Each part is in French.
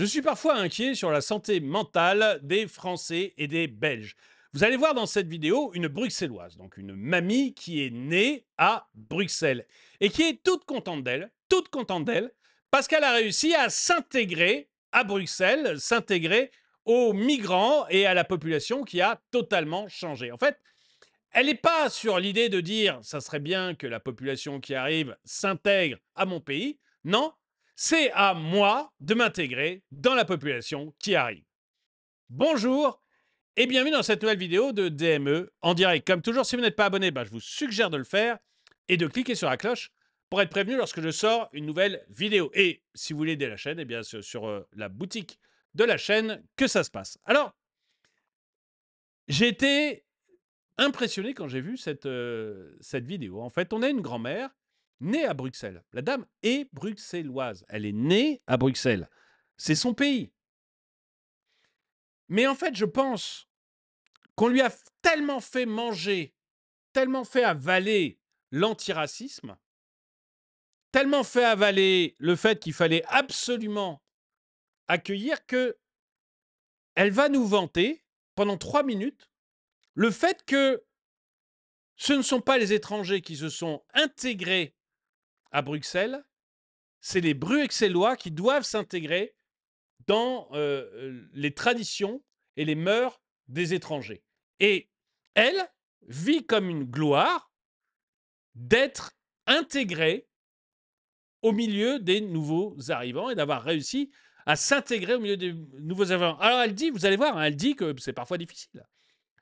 Je suis parfois inquiet sur la santé mentale des Français et des Belges. Vous allez voir dans cette vidéo une bruxelloise, donc une mamie qui est née à Bruxelles et qui est toute contente d'elle, toute contente d'elle, parce qu'elle a réussi à s'intégrer à Bruxelles, s'intégrer aux migrants et à la population qui a totalement changé. En fait, elle n'est pas sur l'idée de dire ça serait bien que la population qui arrive s'intègre à mon pays. Non, c'est à moi de m'intégrer dans la population qui arrive. Bonjour et bienvenue dans cette nouvelle vidéo de DME en direct. Comme toujours, si vous n'êtes pas abonné, bah, je vous suggère de le faire et de cliquer sur la cloche pour être prévenu lorsque je sors une nouvelle vidéo. Et si vous voulez aider la chaîne, eh bien sur euh, la boutique de la chaîne que ça se passe. Alors, j'ai été impressionné quand j'ai vu cette, euh, cette vidéo. En fait, on a une grand-mère née à Bruxelles. La dame est bruxelloise. Elle est née à Bruxelles. C'est son pays. Mais en fait, je pense qu'on lui a tellement fait manger, tellement fait avaler l'antiracisme, tellement fait avaler le fait qu'il fallait absolument accueillir que elle va nous vanter pendant trois minutes le fait que ce ne sont pas les étrangers qui se sont intégrés à Bruxelles, c'est les Bruxellois qui doivent s'intégrer dans euh, euh, les traditions et les mœurs des étrangers. Et elle vit comme une gloire d'être intégrée au milieu des nouveaux arrivants et d'avoir réussi à s'intégrer au milieu des nouveaux arrivants. Alors elle dit, vous allez voir, hein, elle dit que c'est parfois difficile.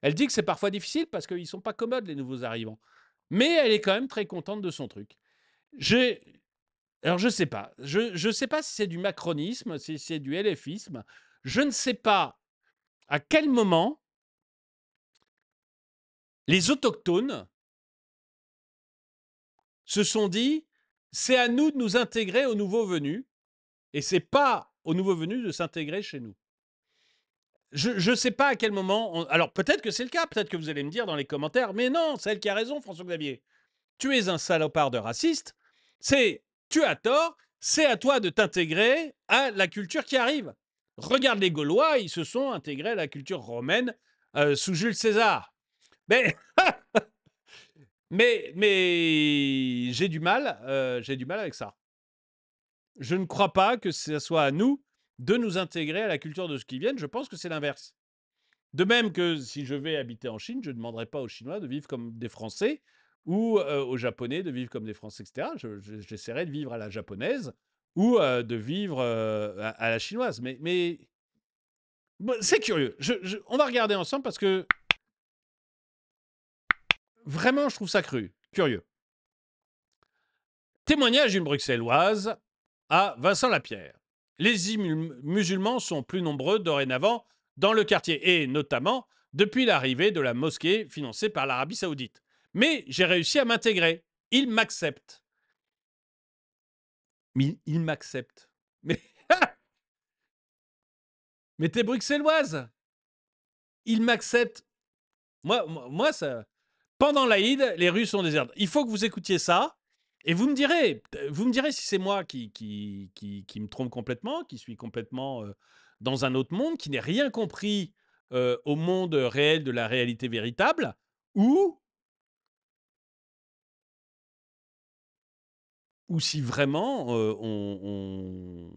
Elle dit que c'est parfois difficile parce qu'ils ne sont pas commodes, les nouveaux arrivants. Mais elle est quand même très contente de son truc. J'ai. Alors, je sais pas. Je ne sais pas si c'est du macronisme, si c'est du LFisme. Je ne sais pas à quel moment les autochtones se sont dit c'est à nous de nous intégrer aux nouveaux venus et c'est pas aux nouveaux venus de s'intégrer chez nous. Je ne sais pas à quel moment. Alors peut-être que c'est le cas, peut-être que vous allez me dire dans les commentaires, mais non, c'est elle qui a raison, François Xavier. Tu es un salopard de raciste c'est tu as tort, c'est à toi de t'intégrer à la culture qui arrive. Regarde les Gaulois, ils se sont intégrés à la culture romaine euh, sous Jules César. Mais, j'ai du mal, euh, j'ai du mal avec ça. Je ne crois pas que ce soit à nous de nous intégrer à la culture de ce qui viennent. Je pense que c'est l'inverse. De même que si je vais habiter en Chine, je ne demanderai pas aux Chinois de vivre comme des Français ou aux Japonais de vivre comme des Français, etc. J'essaierai de vivre à la japonaise ou de vivre à, la chinoise. Mais, mais... c'est curieux. on va regarder ensemble parce que vraiment, je trouve ça cru, curieux. Témoignage d'une Bruxelloise à Vincent Lapierre. Les musulmans sont plus nombreux dorénavant dans le quartier et notamment depuis l'arrivée de la mosquée financée par l'Arabie saoudite. Mais j'ai réussi à m'intégrer. Il m'accepte. Mais il m'accepte. Mais, mais t'es bruxelloise. Il m'accepte. Moi, moi, ça. Pendant l'Aïd, les rues sont désertes. Il faut que vous écoutiez ça. Et vous me direz, vous me direz si c'est moi qui, qui, qui, me trompe complètement, qui suis complètement euh, dans un autre monde, qui n'ai rien compris euh, au monde réel de la réalité véritable, ou ou si vraiment euh, on,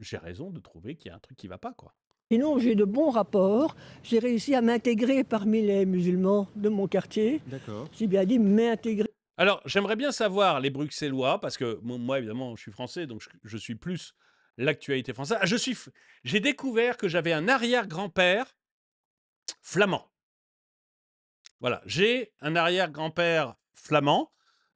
j'ai raison de trouver qu'il y a un truc qui ne va pas quoi. Sinon, j'ai de bons rapports. J'ai réussi à m'intégrer parmi les musulmans de mon quartier. D'accord. J'ai bien dit m'intégrer. Alors, j'aimerais bien savoir les Bruxellois, parce que moi, évidemment, je suis français, donc je, suis plus l'actualité française. Ah, je suis, j'ai découvert que j'avais un arrière-grand-père flamand. Voilà, j'ai un arrière-grand-père flamand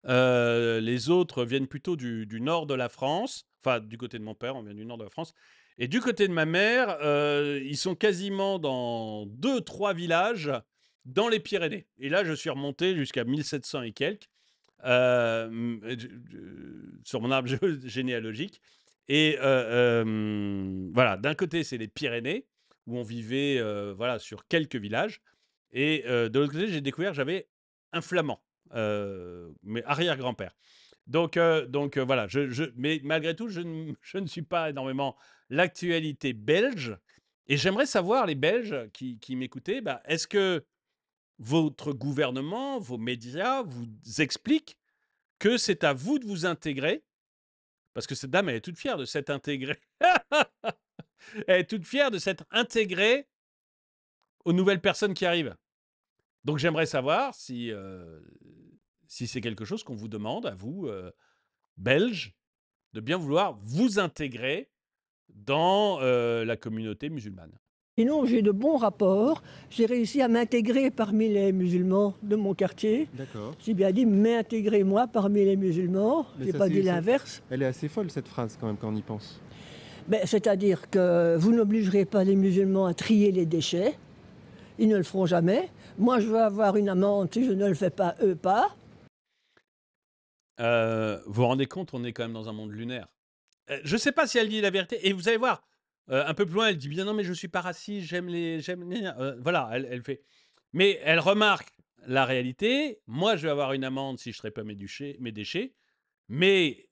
euh, les autres viennent plutôt du, nord de la France. Enfin, du côté de mon père, on vient du nord de la France. Et du côté de ma mère, euh, ils sont quasiment dans deux, trois villages dans les Pyrénées. Et là, je suis remonté jusqu'à 1700 et quelques euh, sur mon arbre généalogique. Et voilà, d'un côté, c'est les Pyrénées, où on vivait voilà, sur quelques villages. Et de l'autre côté, j'ai découvert j'avais un flamand. Euh, mais arrière-grand-père. Donc, euh, donc euh, voilà, mais malgré tout, je ne, suis pas énormément l'actualité belge. Et j'aimerais savoir, les Belges qui, m'écoutaient, bah, est-ce que votre gouvernement, vos médias vous expliquent que c'est à vous de vous intégrer Parce que cette dame, elle est toute fière de s'être intégrée. elle est toute fière de s'être intégrée aux nouvelles personnes qui arrivent. Donc j'aimerais savoir si, euh, si c'est quelque chose qu'on vous demande, à vous, euh, Belges, de bien vouloir vous intégrer dans euh, la communauté musulmane. Sinon, j'ai de bons rapports. J'ai réussi à m'intégrer parmi les musulmans de mon quartier. D'accord. J'ai bien dit m'intégrer moi parmi les musulmans. J'ai pas dit l'inverse. Elle est assez folle cette phrase quand même quand on y pense. Ben, c'est-à-dire que vous n'obligerez pas les musulmans à trier les déchets ils ne le feront jamais. Moi, je veux avoir une amende, si je ne le fais pas, eux pas. Euh, vous vous rendez compte, on est quand même dans un monde lunaire. Euh, je ne sais pas si elle dit la vérité. Et vous allez voir, euh, un peu plus loin, elle dit bien non, mais je suis pas raciste, j'aime les. J'aime voilà, elle, fait. Mais elle remarque la réalité. Moi, je vais avoir une amende si je ne traite pas mes, mes déchets. Mais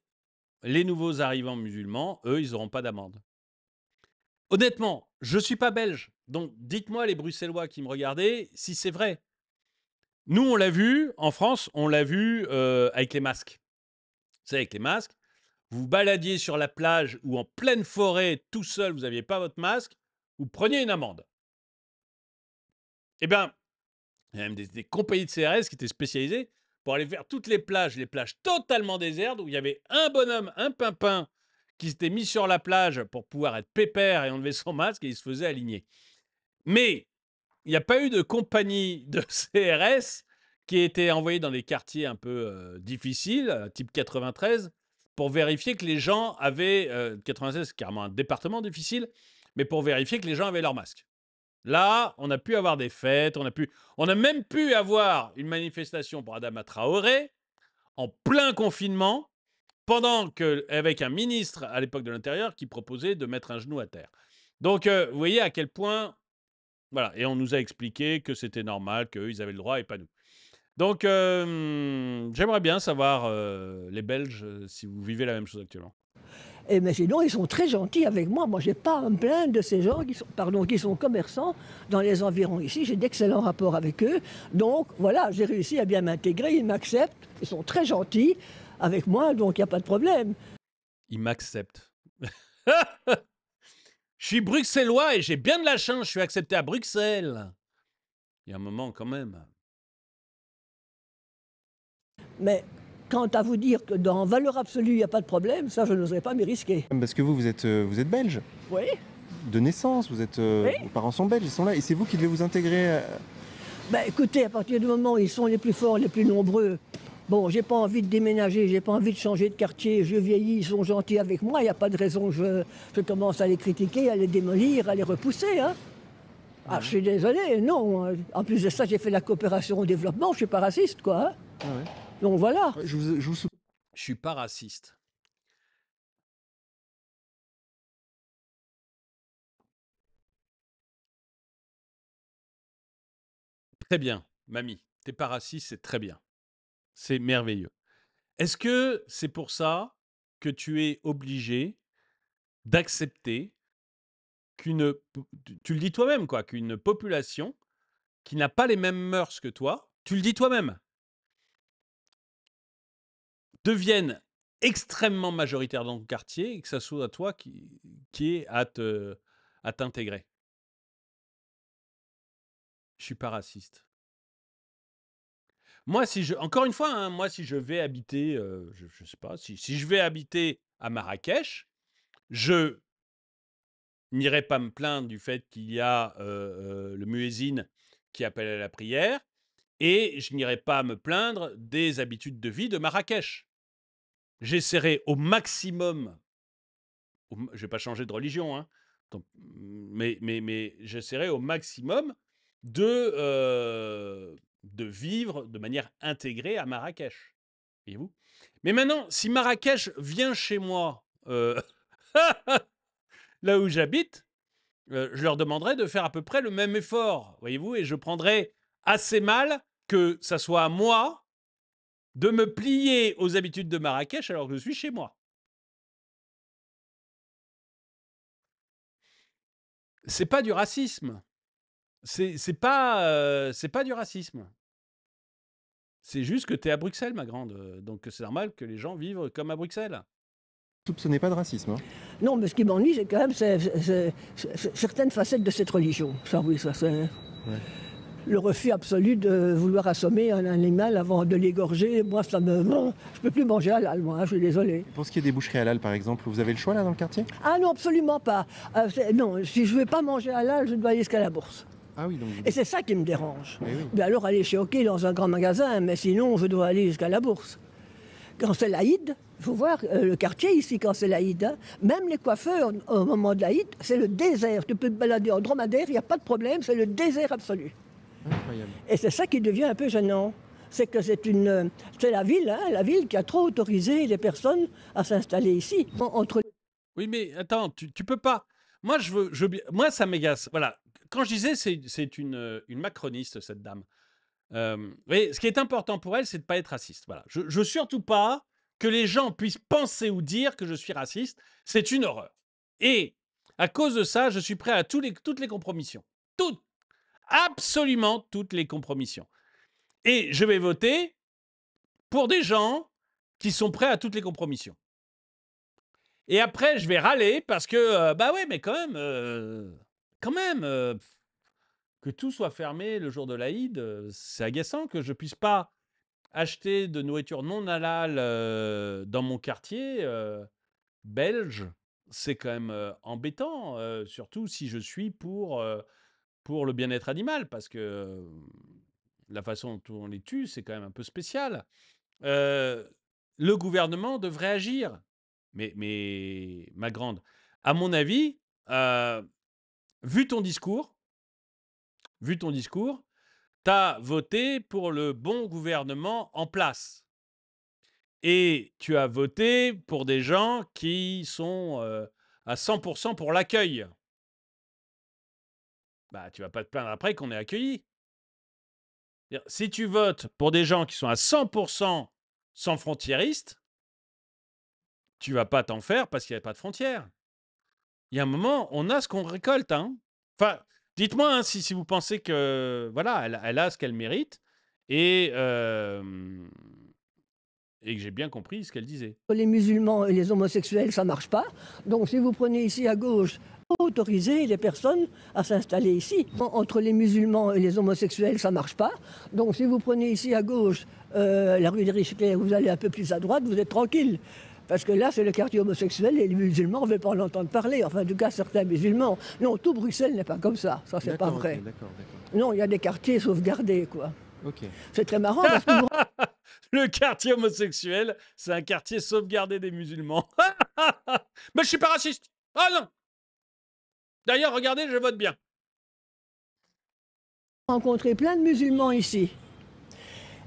les nouveaux arrivants musulmans, eux, ils n'auront pas d'amende. Honnêtement, je ne suis pas belge. Donc dites-moi, les Bruxellois qui me regardaient si c'est vrai. Nous, on l'a vu en France, on l'a vu euh, avec les masques. C'est avec les masques. Vous, baladiez sur la plage ou en pleine forêt tout seul, vous n'aviez pas votre masque, vous preniez une amende. Eh bien, il y a même des, compagnies de CRS qui étaient spécialisées pour aller vers toutes les plages, les plages totalement désertes, où il y avait un bonhomme, un pimpin, qui s'était mis sur la plage pour pouvoir être pépère et enlever son masque et il se faisait aligner. Mais il n'y a pas eu de compagnie de CRS qui était été envoyée dans des quartiers un peu euh, difficiles, euh, type 93, pour vérifier que les gens avaient. 96, euh, c'est carrément un département difficile, mais pour vérifier que les gens avaient leur masque. Là, on a pu avoir des fêtes, on a, pu, on a même pu avoir une manifestation pour Adama Traoré en plein confinement pendant que, avec un ministre à l'époque de l'Intérieur qui proposait de mettre un genou à terre. Donc, euh, vous voyez à quel point. Voilà. Et on nous a expliqué que c'était normal, qu'eux, ils avaient le droit et pas nous. Donc, j'aimerais bien savoir, euh, les Belges, euh, si vous vivez la même chose actuellement. Et eh mais ben, sinon, ils sont très gentils avec moi. Moi, j'ai pas un plein de ces gens qui sont, pardon, qui sont commerçants dans les environs ici. J'ai d'excellents rapports avec eux. Donc, voilà, j'ai réussi à bien m'intégrer. Ils m'acceptent. Ils sont très gentils avec moi, donc il n'y a pas de problème. Il m'accepte. je suis bruxellois et j'ai bien de la chance, je suis accepté à Bruxelles. Il y a un moment quand même. Mais quant à vous dire que dans valeur absolue, il n'y a pas de problème, ça, je n'oserais pas m'y risquer. Ah, parce que vous, vous êtes, euh, vous êtes belge Oui. De naissance, vous êtes, euh, oui. vos parents sont belges, ils sont là, et c'est vous qui devez vous intégrer bah, écoutez, à partir du moment où ils sont les plus forts, les plus nombreux, Bon, j'ai pas envie de déménager, j'ai pas envie de changer de quartier, je vieillis, ils sont gentils avec moi, il n'y a pas de raison je, commence à les critiquer, à les démolir, à les repousser. Hein. Ah, je suis désolé, non. Euh, en plus de ça, j'ai fait la coopération au développement, je ne suis pas raciste, quoi. Hein. Ah Donc voilà. Je ne suis pas raciste. Très bien, mamie. T'es pas raciste, c'est très bien. C'est merveilleux. Est-ce que c'est pour ça que tu es obligé d'accepter qu'une, tu le dis toi-même, quoi, qu'une population qui n'a pas les mêmes mœurs que toi, tu le dis toi-même, devienne extrêmement majoritaire dans ton quartier et que ça soit à toi qui, qui est à, à t'intégrer. Je suis pas raciste. Moi, si je, encore une fois, hein, moi, si je vais habiter, euh, je, sais pas, si, je vais habiter à Marrakech, je n'irai pas me plaindre du fait qu'il y a euh, euh, le muezzin qui appelle à la prière, et je n'irai pas me plaindre des habitudes de vie de Marrakech. J'essaierai au maximum, je ne vais pas changer de religion, hein, mais, mais, mais j'essaierai au maximum de, de vivre de manière intégrée à Marrakech. Voyez-vous Mais maintenant, si Marrakech vient chez moi, euh, là où j'habite, euh, je leur demanderai de faire à peu près le même effort, voyez-vous, et je prendrai assez mal que ça soit à moi de me plier aux habitudes de Marrakech alors que je suis chez moi. C'est pas du racisme. C'est pas, c'est pas du racisme. C'est juste que tu es à Bruxelles, ma grande. Donc c'est normal que les gens vivent comme à Bruxelles. Ce n'est pas de racisme. Hein. Non, mais ce qui m'ennuie, c'est quand même certaines facettes de cette religion. Ça, oui, ça, c'est. Le refus absolu de vouloir assommer un animal avant de l'égorger, moi, ça me. ment. je peux plus manger halal, moi, hein, je suis désolé. Pour ce qui est des boucheries halal, par exemple, vous avez le choix, là, dans le quartier Ah non, absolument pas. Ah, non, si je ne veux pas manger à halal, je dois aller jusqu'à la bourse. Ah Et c'est ça qui me dérange. Ben alors aller chez Ok dans un grand magasin, mais sinon je dois aller jusqu'à la bourse. Quand c'est l'Aïd, il faut voir euh, le quartier ici quand c'est l'Aïd. Hein. Même les coiffeurs, au moment de l'Aïd, c'est le désert. Tu peux te balader en dromadaire, il n'y a pas de problème, c'est le désert absolu. Incroyable. Et c'est ça qui devient un peu gênant. C'est que c'est une, c'est la ville, hein, la ville qui a trop autorisé les personnes à s'installer ici. Entre... Oui, mais attends, tu, tu peux pas. Moi, je veux, je, moi, ça m'égasse. Voilà, quand je disais, c'est une, euh, une macroniste, cette dame. Euh, ce qui est important pour elle, c'est de ne pas être raciste. Voilà. Je, ne veux surtout pas que les gens puissent penser ou dire que je suis raciste. C'est une horreur. Et à cause de ça, je suis prêt à les, toutes les compromissions. Toutes. Absolument toutes les compromissions. Et je vais voter pour des gens qui sont prêts à toutes les compromissions. Et après, je vais râler parce que, euh, bah ouais, mais quand même, euh, quand même, que tout soit fermé le jour de l'Aïd, c'est agaçant que je puisse pas acheter de nourriture non halal dans mon quartier belge. C'est quand même embêtant, surtout si je suis pour, pour le bien-être animal, parce que mmh, la façon dont on les tue, c'est quand même un peu spécial. le gouvernement devrait agir. Mais, mais ma grande, à mon avis, vu ton discours, vu ton discours, tu as voté pour le bon gouvernement en place. Et tu as voté pour des gens qui sont euh, à 100% pour l'accueil. Bah, tu vas pas te plaindre après qu'on ait accueilli. Si tu votes pour des gens qui sont à 100% sans frontiéristes, tu vas pas t'en faire parce qu'il n'y a pas de frontières il y a un moment, on a ce qu'on récolte. Hein. Enfin, dites-moi hein, si, vous pensez que voilà, elle, a ce qu'elle mérite et, et que j'ai bien compris ce qu'elle disait. Les musulmans et les homosexuels, ça marche pas. Donc, si vous prenez ici à gauche, autoriser les personnes à s'installer ici. Entre les musulmans et les homosexuels, ça marche pas. Donc, si vous prenez ici à gauche euh, la rue des Richelieu, vous allez un peu plus à droite, vous êtes tranquille. Parce que là, c'est le quartier homosexuel et les musulmans, ne veulent pas en entendre parler. Enfin, du cas, certains musulmans. Non, tout Bruxelles n'est pas comme ça. Ça, c'est pas vrai. Non, il y a des quartiers sauvegardés, quoi. Ok. C'est très marrant le quartier homosexuel, c'est un quartier sauvegardé des musulmans. Mais je suis pas raciste. oh, non D'ailleurs, regardez, je vote bien. Rencontré plein de musulmans ici.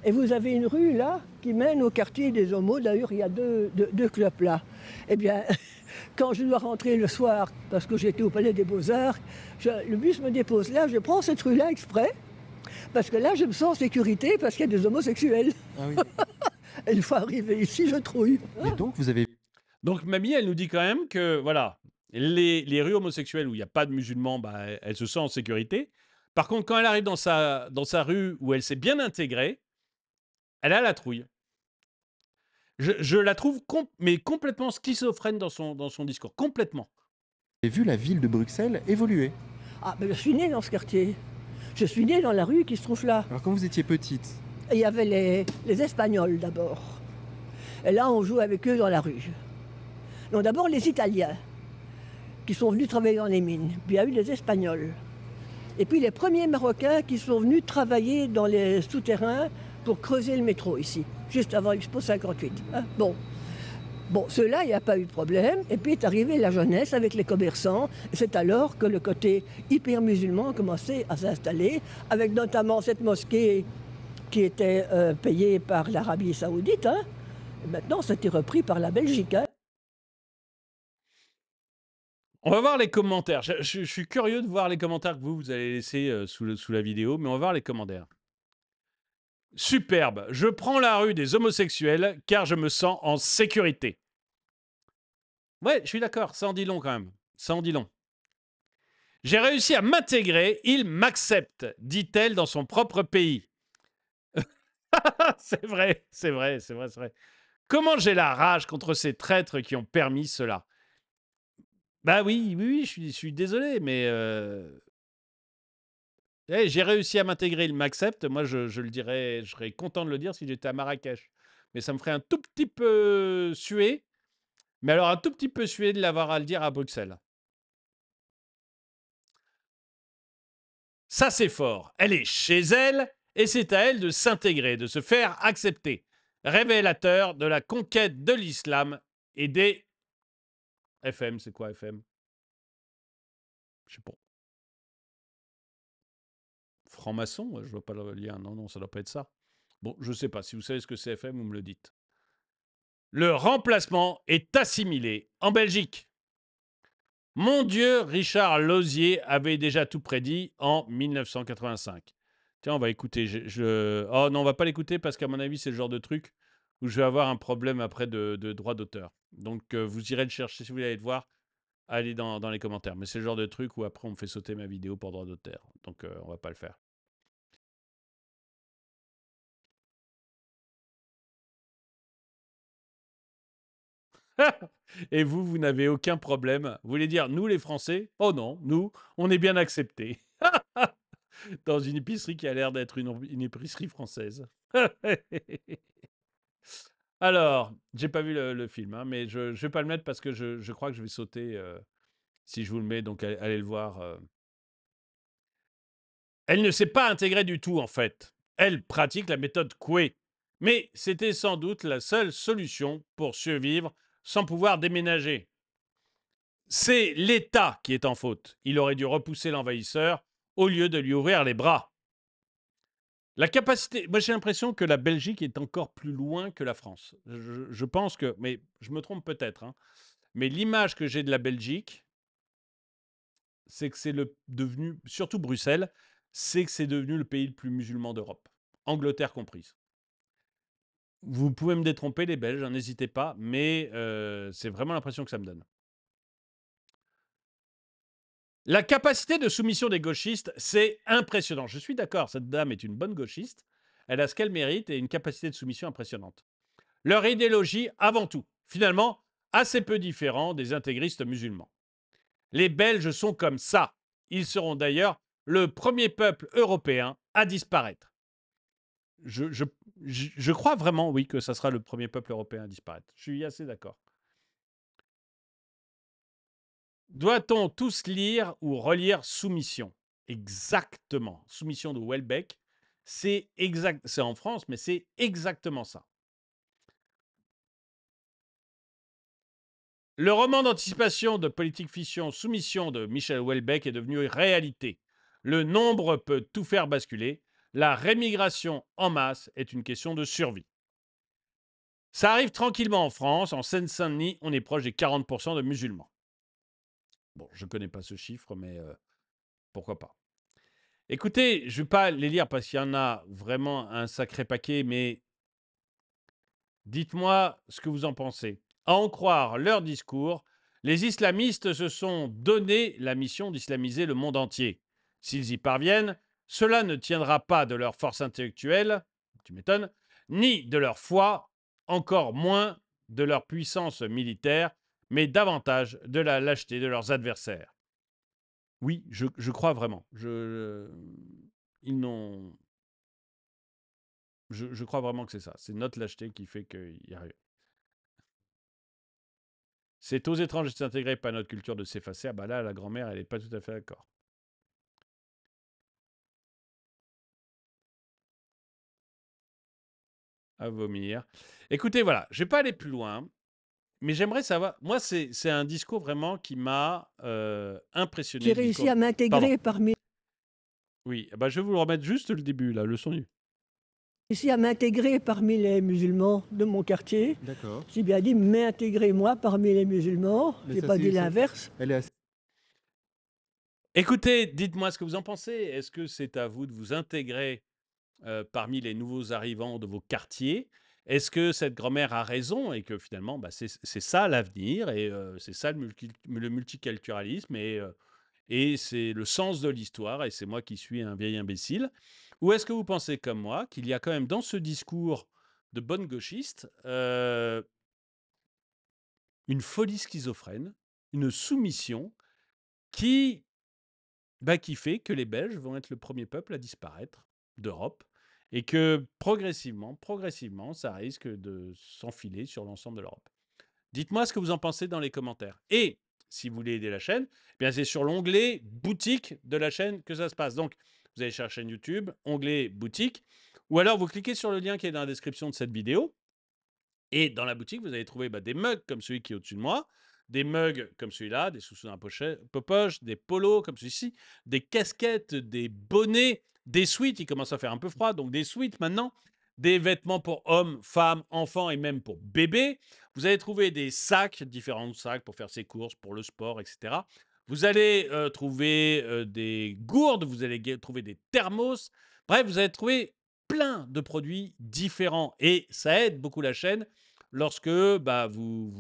Et vous avez une rue là qui mène au quartier des homos. D'ailleurs, il y a deux, deux, clubs là. Eh bien, quand je dois rentrer le soir, parce que j'étais au Palais des Beaux-Arts, le bus me dépose là, je prends cette rue-là exprès, parce que là, je me sens en sécurité, parce qu'il y a des homosexuels. Ah oui. une fois arrivé ici, je trouille. donc, vous avez... Donc, Mamie, elle nous dit quand même que, voilà, les, les rues homosexuelles où il n'y a pas de musulmans, elle, bah, elle se sent en sécurité. Par contre, quand elle arrive dans sa, dans sa rue où elle s'est bien intégrée, elle a la trouille. Je, la trouve mais complètement schizophrène dans son, dans son discours, complètement. J'ai vu la ville de Bruxelles évoluer. Ah, mais je suis né dans ce quartier. Je suis né dans la rue qui se trouve là. Alors quand vous étiez petite Il y avait les, Espagnols d'abord. Et là, on joue avec eux dans la rue. Non, d'abord les Italiens qui sont venus travailler dans les mines. Puis il y a eu les Espagnols. Et puis les premiers Marocains qui sont venus travailler dans les souterrains pour creuser le métro ici, juste avant Expo 58. Hein. bon. Bon, cela, il n'y a pas eu de problème. Et puis est arrivée la jeunesse avec les commerçants. C'est alors que le côté hyper musulman a commencé à s'installer, avec notamment cette mosquée qui était euh, payée par l'Arabie saoudite. Hein Et maintenant, c'était repris par la Belgique. Hein. on va voir les commentaires. Je, suis curieux de voir les commentaires que vous, vous allez laisser euh, sous, sous la vidéo, mais on va voir les commentaires. Superbe, je prends la rue des homosexuels car je me sens en sécurité. Ouais, je suis d'accord, ça en dit long quand même. Ça en dit long. J'ai réussi à m'intégrer, il m'accepte, dit-elle dans son propre pays. c'est vrai, c'est vrai, c'est vrai, c'est vrai. Comment j'ai la rage contre ces traîtres qui ont permis cela Bah oui, oui, oui, je suis, désolé, mais euh, eh, j'ai réussi à m'intégrer, il m'accepte. Moi, je, le dirais, je serais content de le dire si j'étais à Marrakech. Mais ça me ferait un tout petit peu euh, suer. Mais alors, un tout petit peu suer de l'avoir à le dire à Bruxelles. Ça, c'est fort. Elle est chez elle et c'est à elle de s'intégrer, de se faire accepter. Révélateur de la conquête de l'islam et des. FM, c'est quoi FM Je sais pas franc-maçon, euh, je vois pas le lien. Non, non, ça doit pas être ça. Bon, je sais pas. Si vous savez ce que c'est FM, vous me le dites. Le remplacement est assimilé en Belgique. Mon Dieu, Richard Lozier avait déjà tout prédit en 1985. Tiens, on va écouter. Je, Oh non, on va pas l'écouter parce qu'à mon avis, c'est le genre de truc où je vais avoir un problème après de, droit d'auteur. Donc, euh, vous irez le chercher si vous voulez aller le voir. Allez dans, les commentaires. Mais c'est le genre de truc où après, on me fait sauter ma vidéo pour droit d'auteur. Donc, on euh, on va pas le faire. Et vous, vous n'avez aucun problème. Vous voulez dire, nous les Français Oh non, nous, on est bien acceptés. Dans une épicerie qui a l'air d'être une, épicerie française. Alors, j'ai pas vu le, film, hein, mais je, ne vais pas le mettre parce que je, crois que je vais sauter euh, si je vous le mets. Donc, allez, le voir. Euh. Elle ne s'est pas intégrée du tout, en fait. Elle pratique la méthode Coué. Mais c'était sans doute la seule solution pour survivre sans pouvoir déménager. C'est l'État qui est en faute. Il aurait dû repousser l'envahisseur au lieu de lui ouvrir les bras. La capacité. Moi, j'ai l'impression que la Belgique est encore plus loin que la France. Je, pense que. Mais je me trompe peut-être. Hein. Mais l'image que j'ai de la Belgique, c'est que c'est devenu. Surtout Bruxelles, c'est que c'est devenu le pays le plus musulman d'Europe. Angleterre comprise. Vous pouvez me détromper, les Belges, hein, n'hésitez pas, mais c'est vraiment l'impression que ça me donne. La capacité de soumission des gauchistes, c'est impressionnant. Je suis d'accord, cette dame est une bonne gauchiste. Elle a ce qu'elle mérite et une capacité de soumission impressionnante. Leur idéologie, avant tout, finalement, assez peu différent des intégristes musulmans. Les Belges sont comme ça. Ils seront d'ailleurs le premier peuple européen à disparaître. Je, je, je, crois vraiment, oui, que ça sera le premier peuple européen à disparaître. Je suis assez d'accord. Doit-on tous lire ou relire Soumission Exactement. Soumission de Welbeck. C'est exact. C'est en France, mais c'est exactement ça. Le roman d'anticipation de politique fiction Soumission de Michel Welbeck est devenu réalité. Le nombre peut tout faire basculer la rémigration en masse est une question de survie. Ça arrive tranquillement en France. En Seine-Saint-Denis, on est proche des 40% de musulmans. Bon, je ne connais pas ce chiffre, mais euh, pourquoi pas. Écoutez, je ne vais pas les lire parce qu'il y en a vraiment un sacré paquet, mais dites-moi ce que vous en pensez. À en croire leur discours, les islamistes se sont donné la mission d'islamiser le monde entier. S'ils y parviennent, cela ne tiendra pas de leur force intellectuelle, tu m'étonnes, ni de leur foi, encore moins de leur puissance militaire, mais davantage de la lâcheté de leurs adversaires. Oui, je, crois vraiment. Je, euh, ils n'ont. Je, crois vraiment que c'est ça. C'est notre lâcheté qui fait qu'il rien. C'est aux étrangers de s'intégrer, pas à notre culture de s'effacer. Ah bah là, la grand-mère, elle n'est pas tout à fait d'accord. à vomir. Écoutez, voilà, je ne vais pas aller plus loin, mais j'aimerais savoir. Moi, c'est un discours vraiment qui m'a euh, impressionné. J'ai réussi à m'intégrer parmi. Oui, eh Ben, je vais vous remettre juste le début, là, le nue. J'ai Ici à m'intégrer parmi les musulmans de mon quartier. D'accord. J'ai bien dit m'intégrer moi parmi les musulmans. J'ai pas dit l'inverse. Écoutez, dites-moi ce que vous en pensez. Est-ce que c'est à vous de vous intégrer euh, parmi les nouveaux arrivants de vos quartiers. Est-ce que cette grand-mère a raison et que finalement, bah, c'est ça l'avenir et euh, c'est ça le, multiculturalisme euh, et, c'est le sens de l'histoire et c'est moi qui suis un vieil imbécile Ou est-ce que vous pensez comme moi qu'il y a quand même dans ce discours de bonne gauchiste une folie schizophrène, une soumission qui, bah, qui fait que les Belges vont être le premier peuple à disparaître d'Europe et que progressivement, progressivement, ça risque de s'enfiler sur l'ensemble de l'Europe. Dites-moi ce que vous en pensez dans les commentaires. Et si vous voulez aider la chaîne, eh bien c'est sur l'onglet boutique de la chaîne que ça se passe. Donc, vous allez chercher YouTube, onglet boutique, ou alors vous cliquez sur le lien qui est dans la description de cette vidéo. Et dans la boutique, vous allez trouver bah, des mugs comme celui qui est au-dessus de moi, des mugs comme celui-là, des sous-sous dans la poche, des polos comme celui-ci, des casquettes, des bonnets, des suites, il commence à faire un peu froid, donc des suites maintenant, des vêtements pour hommes, femmes, enfants et même pour bébés. Vous allez trouver des sacs, différents sacs pour faire ses courses, pour le sport, etc. Vous allez euh, trouver euh, des gourdes, vous allez trouver des thermos. Bref, vous allez trouver plein de produits différents et ça aide beaucoup la chaîne lorsque bah, vous,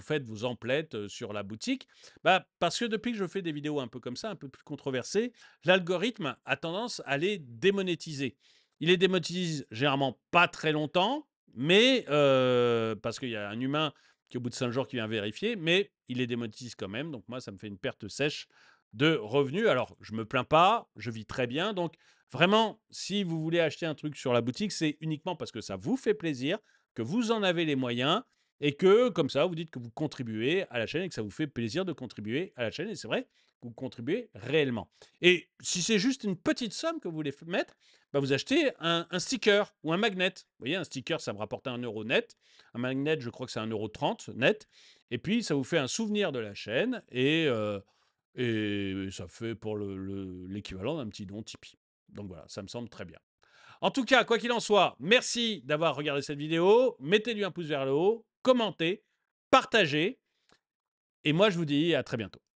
faites vos emplettes sur la boutique. Bah, parce que depuis que je fais des vidéos un peu comme ça, un peu plus controversées, l'algorithme a tendance à les démonétiser. Il les démonétise généralement pas très longtemps, mais parce qu'il y a un humain qui au bout de 5 jours qui vient vérifier, mais il les démonétise quand même. Donc moi, ça me fait une perte sèche de revenus. Alors, je me plains pas, je vis très bien. Donc, vraiment, si vous voulez acheter un truc sur la boutique, c'est uniquement parce que ça vous fait plaisir, que vous en avez les moyens et que, comme ça, vous dites que vous contribuez à la chaîne et que ça vous fait plaisir de contribuer à la chaîne. Et c'est vrai, vous contribuez réellement. Et si c'est juste une petite somme que vous voulez mettre, bah, vous achetez un, sticker ou un magnet. Vous voyez, un sticker, ça me rapporte un euro net. Un magnet, je crois que c'est un euro trente net. Et puis, ça vous fait un souvenir de la chaîne et, euh, et ça fait pour l'équivalent le, l'équivalent d'un petit don Tipeee. Donc voilà, ça me semble très bien. En tout cas, quoi qu'il en soit, merci d'avoir regardé cette vidéo. Mettez-lui un pouce vers le haut, commentez, partagez. Et moi, je vous dis à très bientôt.